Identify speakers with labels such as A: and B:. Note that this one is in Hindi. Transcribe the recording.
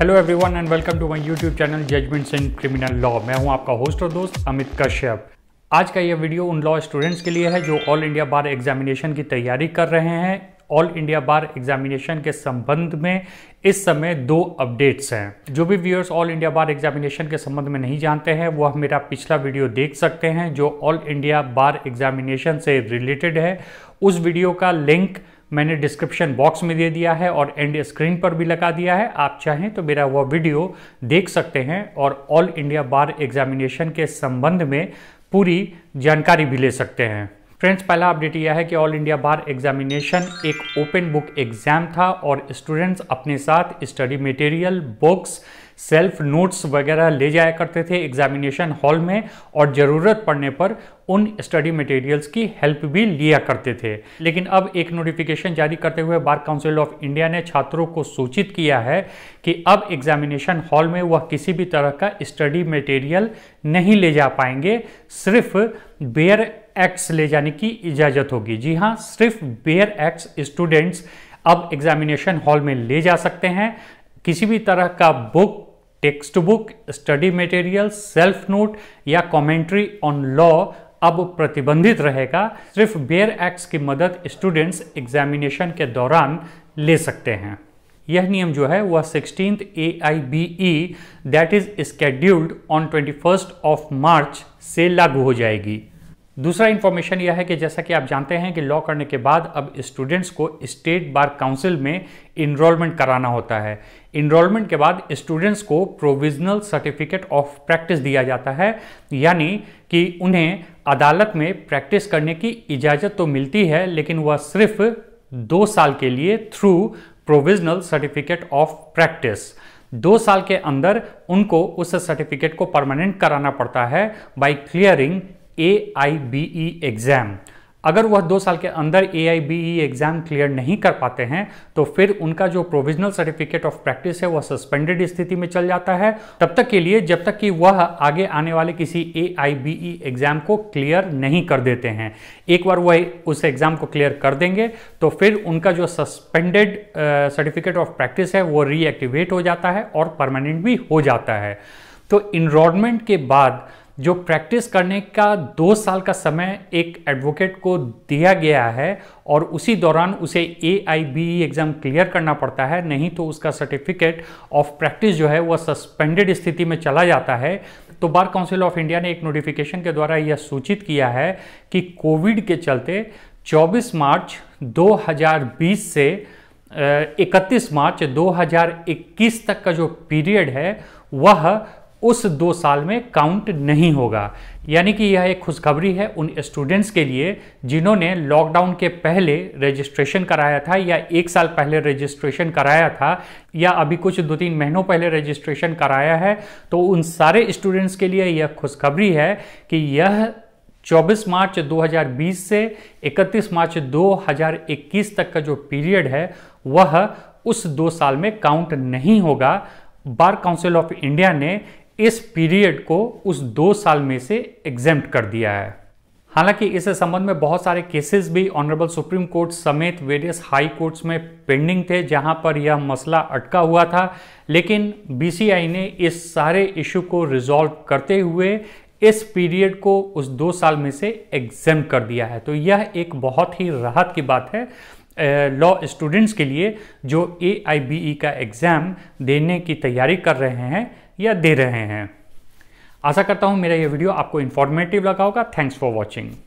A: hello everyone and welcome to my YouTube channel judgements in criminal law मैं हूं आपका होस्ट और दोस्त अमित कश्यप आज का यह वीडियो उन लॉ स्टूडेंट्स के लिए है जो ऑल इंडिया बार एग्जामिनेशन की तैयारी कर रहे हैं ऑल इंडिया बार एग्जामिनेशन के संबंध में इस समय दो अपडेट्स हैं जो भी viewers all India bar examination के संबंध में नहीं जानते हैं वह मेरा पिछला वीडियो देख सकते हैं जो ऑल इंडिया बार एग्जामिनेशन से रिलेटेड है उस वीडियो का लिंक मैंने डिस्क्रिप्शन बॉक्स में दे दिया है और एंड स्क्रीन पर भी लगा दिया है आप चाहें तो मेरा वह वीडियो देख सकते हैं और ऑल इंडिया बार एग्जामिनेशन के संबंध में पूरी जानकारी भी ले सकते हैं फ्रेंड्स पहला अपडेट यह है कि ऑल इंडिया बार एग्जामिनेशन एक ओपन बुक एग्जाम था और स्टूडेंट्स अपने साथ study material books self notes वगैरह ले जाया करते थे एग्जामिनेशन हॉल में और ज़रूरत पड़ने पर उन स्टडी मटेरियल्स की हेल्प भी लिया करते थे लेकिन अब एक नोटिफिकेशन जारी करते हुए बार काउंसिल ऑफ इंडिया ने छात्रों को सूचित किया है कि अब एग्जामिनेशन हॉल में वह किसी भी तरह का स्टडी मटेरियल नहीं ले जा पाएंगे सिर्फ बेयर एक्ट्स ले जाने की इजाज़त होगी जी हाँ सिर्फ बेयर एक्ट्स स्टूडेंट्स अब एग्जामिनेशन हॉल में ले जा सकते हैं किसी भी तरह का book text book study material self note या कमेंट्री ऑन लॉ अब प्रतिबंधित रहेगा सिर्फ बेयर एक्ट्स की मदद स्टूडेंट्स एग्जामिनेशन के दौरान ले सकते हैं यह नियम जो है वह sixteen A I B E that is scheduled on twenty first of March से लागू हो जाएगी दूसरा इन्फॉर्मेशन यह है कि जैसा कि आप जानते हैं कि लॉ करने के बाद अब स्टूडेंट्स को स्टेट बार काउंसिल में इनरोलमेंट कराना होता है इनरोलमेंट के बाद स्टूडेंट्स को प्रोविजनल सर्टिफिकेट ऑफ प्रैक्टिस दिया जाता है यानी कि उन्हें अदालत में प्रैक्टिस करने की इजाज़त तो मिलती है लेकिन वह सिर्फ दो साल के लिए through provisional certificate of practice दो साल के अंदर उनको उस सर्टिफिकेट को परमानेंट कराना पड़ता है by clearing A I B E exam अगर वह दो साल के अंदर A I B E exam clear नहीं कर पाते हैं तो फिर उनका जो प्रोविजनल सर्टिफिकेट ऑफ प्रैक्टिस है वह सस्पेंडेड स्थिति में चल जाता है तब तक के लिए जब तक कि वह आगे आने वाले किसी A I B E exam को क्लियर नहीं कर देते हैं एक बार वह उस एग्ज़ाम को क्लियर कर देंगे तो फिर उनका जो सस्पेंडेड सर्टिफिकेट ऑफ प्रैक्टिस है वो रीएक्टिवेट हो जाता है और परमानेंट भी हो जाता है तो इनरोलमेंट के बाद जो प्रैक्टिस करने का दो साल का समय एक एडवोकेट को दिया गया है और उसी दौरान उसे A I B exam clear करना पड़ता है नहीं तो उसका सर्टिफिकेट ऑफ प्रैक्टिस जो है वह सस्पेंडेड स्थिति में चला जाता है तो बार काउंसिल ऑफ इंडिया ने एक नोटिफिकेशन के द्वारा यह सूचित किया है कि कोविड के चलते 24 मार्च 2020 से इकतीस मार्च 2021 तक का जो पीरियड है वह उस दो साल में काउंट नहीं होगा यानी कि यह एक खुशखबरी है उन स्टूडेंट्स के लिए जिन्होंने लॉकडाउन के पहले रजिस्ट्रेशन कराया था या एक साल पहले रजिस्ट्रेशन कराया था या अभी कुछ दो तीन महीनों पहले रजिस्ट्रेशन कराया है तो उन सारे स्टूडेंट्स के लिए यह खुशखबरी है कि यह 24 मार्च 2020 से 31 मार्च 2021 तक का जो पीरियड है वह उस दो साल में काउंट नहीं होगा बार काउंसिल ऑफ इंडिया ने इस पीरियड को उस दो साल में से एग्जेम्प्ट कर दिया है हालांकि इस संबंध में बहुत सारे केसेस भी ऑनरेबल सुप्रीम कोर्ट समेत वेरियस हाई कोर्ट्स में पेंडिंग थे जहां पर यह मसला अटका हुआ था लेकिन बीसीआई ने इस सारे इशू को रिजॉल्व करते हुए इस पीरियड को उस दो साल में से एग्जेम कर दिया है तो यह एक बहुत ही राहत की बात है लॉ स्टूडेंट्स के लिए जो ए e का एग्ज़ाम देने की तैयारी कर रहे हैं या दे रहे हैं आशा करता हूँ मेरा यह वीडियो आपको इन्फॉर्मेटिव लगा होगा थैंक्स फॉर वॉचिंग